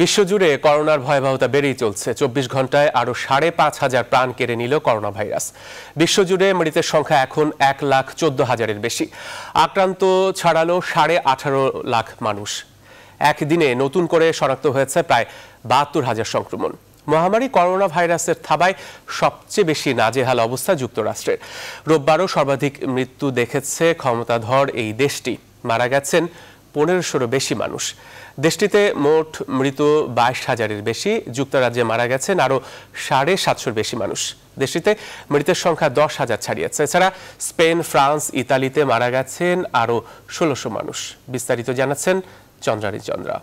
বিশ্বজুড়ে করোনার ভয়াবহতা বেড়েই চলছে চব্বিশ ঘন্টায় আরও সাড়ে পাঁচ হাজার প্রাণ কেড়ে নিল করোনা ভাইরাস বিশ্বজুড়ে মৃতের সংখ্যা এখন এক লাখ চোদ্দ হাজারের বেশি আক্রান্ত ছাড়ালো সাড়ে আঠারো লাখ মানুষ একদিনে নতুন করে শনাক্ত হয়েছে প্রায় বাহাত্তর হাজার সংক্রমণ মহামারী করোনা ভাইরাসের থাবায় সবচেয়ে বেশি নাজেহাল অবস্থা যুক্তরাষ্ট্রের রোববারও সর্বাধিক মৃত্যু দেখেছে ক্ষমতাধর এই দেশটি মারা গেছেন পনেরোশোরও বেশি মানুষ দেশটিতে মোট মৃত বাইশ হাজারের বেশি যুক্তরাজ্যে মারা গেছেন আরও সাড়ে সাতশোর বেশি মানুষ দেশটিতে মৃতের সংখ্যা দশ হাজার ছাড়িয়েছে এছাড়া স্পেন ফ্রান্স ইতালিতে মারা গেছেন আরও ষোলোশো মানুষ বিস্তারিত জানাচ্ছেন চন্দ্রানী চন্দ্রা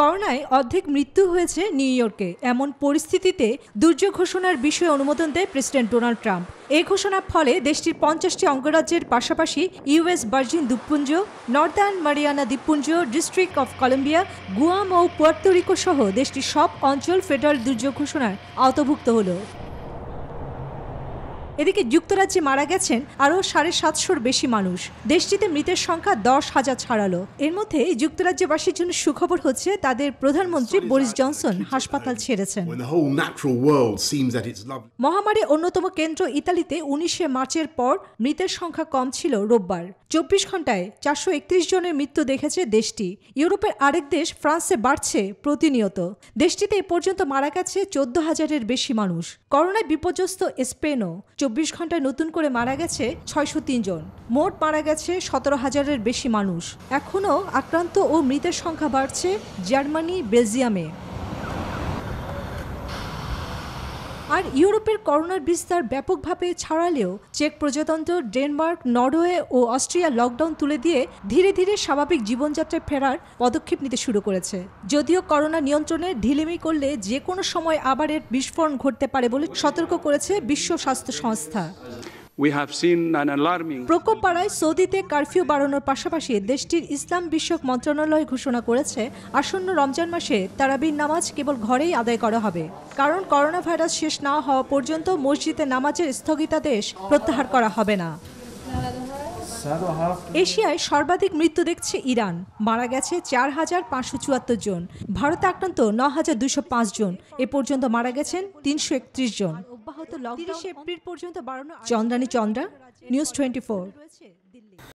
করোনায় অর্ধেক মৃত্যু হয়েছে নিউ ইয়র্কে এমন পরিস্থিতিতে দুর্যোগ ঘোষণার বিষয়ে অনুমোদন দেয় প্রেসিডেন্ট ডোনাল্ড ট্রাম্প এ ঘোষণার ফলে দেশটির পঞ্চাশটি অঙ্গরাজ্যের পাশাপাশি ইউএস ভার্জিন দ্বীপপুঞ্জ নর্দার্ন মারিয়ানা দ্বীপপুঞ্জ ডিস্ট্রিক্ট অফ কলম্বিয়া গুয়াম ও পুয়ার্তরিকো সহ দেশটির সব অঞ্চল ফেডারেল দুর্যোগ ঘোষণার আওতাভুক্ত হলো এদিকে যুক্তরাজ্যে মারা গেছেন আরও সাড়ে সাতশোর বেশি মানুষ দেশটিতে মৃতের সংখ্যা দশ হাজার ছাড়ালো এর মধ্যে যুক্তরাজ্যবাসীর জন্য সুখবর হচ্ছে তাদের প্রধানমন্ত্রী বোরিস জনসন হাসপাতাল ছেড়েছেন মহামারী অন্যতম কেন্দ্র ইতালিতে উনিশে মার্চের পর মৃতের সংখ্যা কম ছিল রোববার চব্বিশ ঘন্টায় চারশো একত্রিশ জনের মৃত্যু দেখেছে দেশটি ইউরোপের আরেক দেশ ফ্রান্সে বাড়ছে প্রতিনিয়ত দেশটিতে এ পর্যন্ত মারা গেছে চোদ্দ হাজারের বেশি মানুষ করোনায় বিপর্যস্ত স্পেনও চব্বিশ ঘন্টায় নতুন করে মারা গেছে ছয়শো জন মোট মারা গেছে সতেরো হাজারের বেশি মানুষ এখনও আক্রান্ত ও মৃতের সংখ্যা বাড়ছে জার্মানি বেলজিয়ামে আর ইউরোপের করোনার বিস্তার ব্যাপকভাবে ছাড়ালেও চেক প্রজাতন্ত্র ডেনমার্ক নরওয়ে ও অস্ট্রিয়া লকডাউন তুলে দিয়ে ধীরে ধীরে স্বাভাবিক জীবনযাত্রায় ফেরার পদক্ষেপ নিতে শুরু করেছে যদিও করোনা নিয়ন্ত্রণে ঢিলেমি করলে যে কোনো সময় আবার এর বিস্ফোরণ ঘটতে পারে বলে সতর্ক করেছে বিশ্ব স্বাস্থ্য সংস্থা প্রকোপপাড়ায় সৌদিতে কারফিউ বাড়ানোর পাশাপাশি দেশটির ইসলাম বিষয়ক মন্ত্রণালয় ঘোষণা করেছে আসন্ন রমজান মাসে তারাবির নামাজ কেবল ঘরেই আদায় করা হবে কারণ করোনা ভাইরাস শেষ না হওয়া পর্যন্ত মসজিদে নামাজের স্থগিতাদেশ প্রত্যাহার করা হবে না এশিয়ায় সর্বাধিক মৃত্যু দেখছে ইরান মারা গেছে চার হাজার পাঁচশো চুয়াত্তর জন ভারতে আক্রান্ত ন হাজার দুশো পাঁচ জন এ পর্যন্ত মারা গেছেন তিনশো একত্রিশ জন লকডাউন এপ্রিল পর্যন্ত বাড়ানো চন্দ্রানী চন্দ্রা নিউজ টোয়েন্টি